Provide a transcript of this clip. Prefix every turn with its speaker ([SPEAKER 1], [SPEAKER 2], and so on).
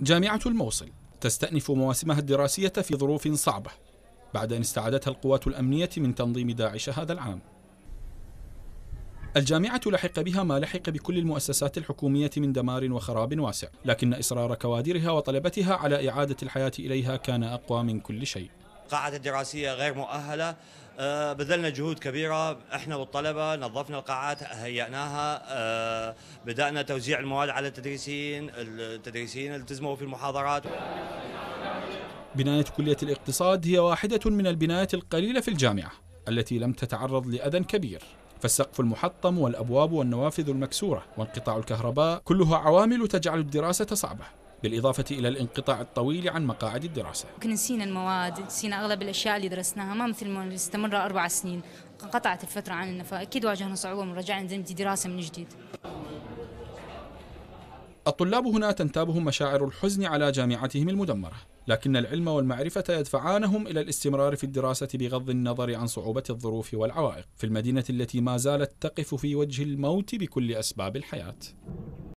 [SPEAKER 1] جامعة الموصل تستأنف مواسمها الدراسية في ظروف صعبة بعد أن استعادتها القوات الأمنية من تنظيم داعش هذا العام الجامعة لحق بها ما لحق بكل المؤسسات الحكومية من دمار وخراب واسع لكن إصرار كوادرها وطلبتها على إعادة الحياة إليها كان أقوى من كل شيء
[SPEAKER 2] قاعة الدراسية غير مؤهلة آه، بذلنا جهود كبيرة احنا والطلبة نظفنا القاعات هيئناها آه، بدأنا توزيع المواد على التدريسين التدريسين التزموا في المحاضرات
[SPEAKER 1] بناية كلية الاقتصاد هي واحدة من البنايات القليلة في الجامعة التي لم تتعرض لأذى كبير فالسقف المحطم والأبواب والنوافذ المكسورة وانقطاع الكهرباء كلها عوامل تجعل الدراسة صعبة بالإضافة إلى الانقطاع الطويل عن مقاعد الدراسة
[SPEAKER 3] كنا نسينا المواد نسينا أغلب الأشياء اللي درسناها ما مثل ما استمر أربع سنين انقطعت الفترة عننا فأكيد واجهنا صعوبة من رجعنا نبدي دراسة من جديد
[SPEAKER 1] الطلاب هنا تنتابهم مشاعر الحزن على جامعتهم المدمرة لكن العلم والمعرفة يدفعانهم إلى الاستمرار في الدراسة بغض النظر عن صعوبة الظروف والعوائق في المدينة التي ما زالت تقف في وجه الموت بكل أسباب الحياة